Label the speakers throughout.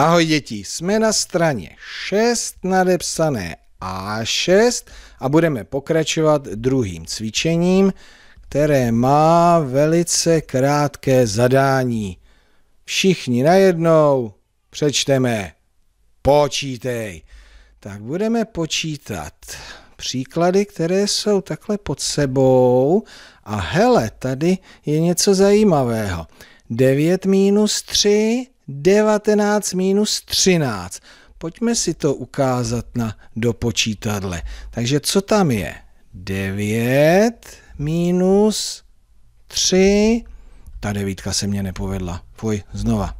Speaker 1: Ahoj děti, jsme na straně 6 nadepsané A6 a budeme pokračovat druhým cvičením, které má velice krátké zadání. Všichni najednou přečteme počítej. Tak budeme počítat příklady, které jsou takhle pod sebou a hele, tady je něco zajímavého. 9 minus 3 19 minus 13. Pojďme si to ukázat na dopočítadle. Takže co tam je? 9 minus 3. Ta devítka se mě nepovedla. Fuj, znova.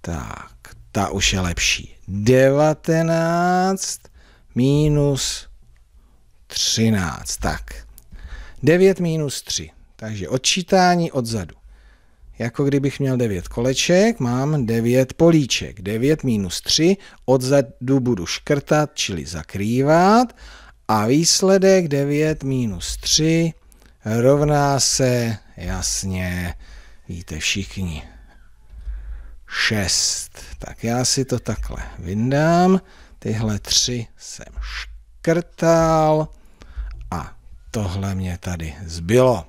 Speaker 1: Tak, ta už je lepší. 19 minus 13. Tak, 9 minus 3. Takže odčítání odzadu jako kdybych měl 9 koleček, mám 9 políček. 9 minus 3, odzadu budu škrtat, čili zakrývat. A výsledek 9 minus 3 rovná se, jasně, víte všichni, 6. Tak já si to takhle vyndám. Tyhle 3 jsem škrtal a tohle mě tady zbylo.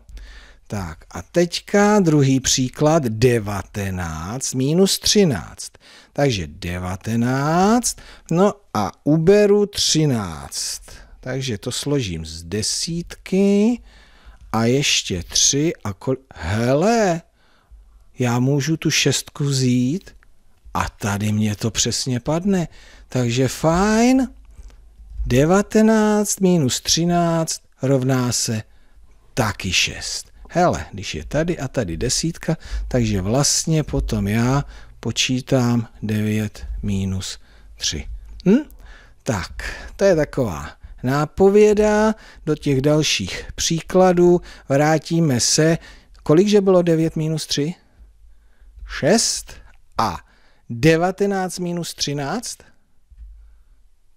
Speaker 1: Tak a teďka druhý příklad 19 minus 13. Takže 19, no a uberu 13. Takže to složím z desítky a ještě 3 a kol... Hele, já můžu tu šestku vzít a tady mě to přesně padne. Takže fajn, 19 minus 13 rovná se taky 6 hele, když je tady a tady desítka, takže vlastně potom já počítám 9 minus 3. Hm? Tak, to je taková nápověda. Do těch dalších příkladů vrátíme se. Kolikže bylo 9 minus 3? 6 a 19 minus 13?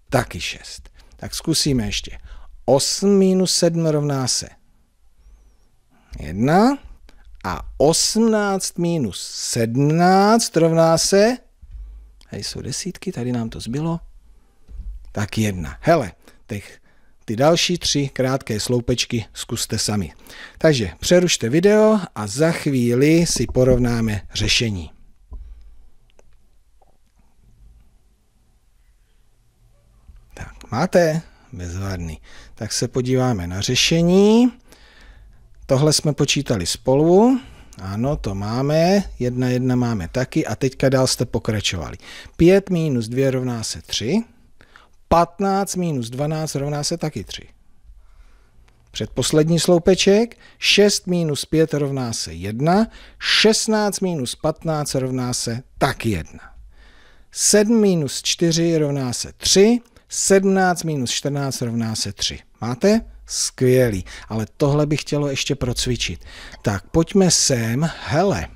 Speaker 1: Taky 6. Tak zkusíme ještě. 8 minus 7 rovná se 1 a 18 minus 17 rovná se, Hej, jsou desítky, tady nám to zbylo, tak 1. Hele, těch, ty další tři krátké sloupečky zkuste sami. Takže přerušte video a za chvíli si porovnáme řešení. Tak, máte? Bezvadný. Tak se podíváme na řešení. Tohle jsme počítali spolu. Ano, to máme. jedna jedna máme taky. A teďka dál jste pokračovali. 5 minus 2 rovná se 3. 15 minus 12 rovná se taky 3. Předposlední sloupeček, 6 minus 5 rovná se 1, 16 minus 15 rovná se taky 1. 7 minus 4 rovná se 3, 17 minus 14 rovná se 3. Máte? skvělý. Ale tohle bych chtělo ještě procvičit. Tak pojďme sem, hele,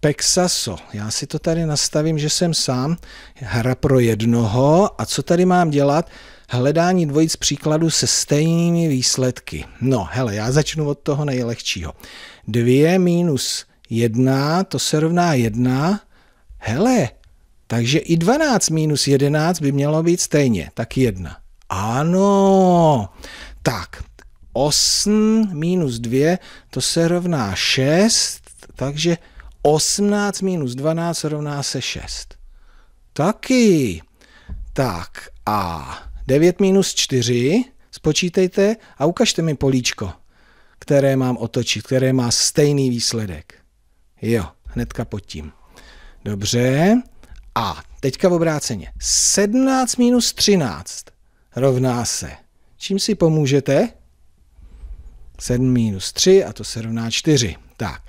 Speaker 1: Pexaso. Já si to tady nastavím, že jsem sám. Hra pro jednoho. A co tady mám dělat? Hledání dvojic příkladů se stejnými výsledky. No, hele, já začnu od toho nejlehčího. 2 minus 1, to se rovná 1. Hele, takže i 12 minus 11 by mělo být stejně, tak 1. Ano. Tak, 8 minus 2, to se rovná 6, takže 18 minus 12 rovná se 6. Taky. Tak a 9 minus 4 spočítejte a ukažte mi políčko, které mám otočit, které má stejný výsledek. Jo, hnedka pod tím. Dobře. A teďka v obráceně. 17 minus 13 rovná se. Čím si pomůžete? 7 minus 3 a to se rovná 4. Tak,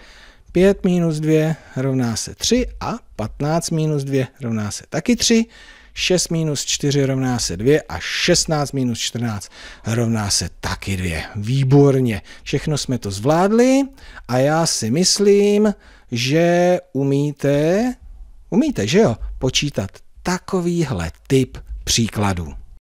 Speaker 1: 5 minus 2 rovná se 3 a 15 minus 2 rovná se taky 3. 6 minus 4 rovná se 2 a 16 minus 14 rovná se taky 2. Výborně, všechno jsme to zvládli a já si myslím, že umíte, umíte, že jo, počítat takovýhle typ příkladů.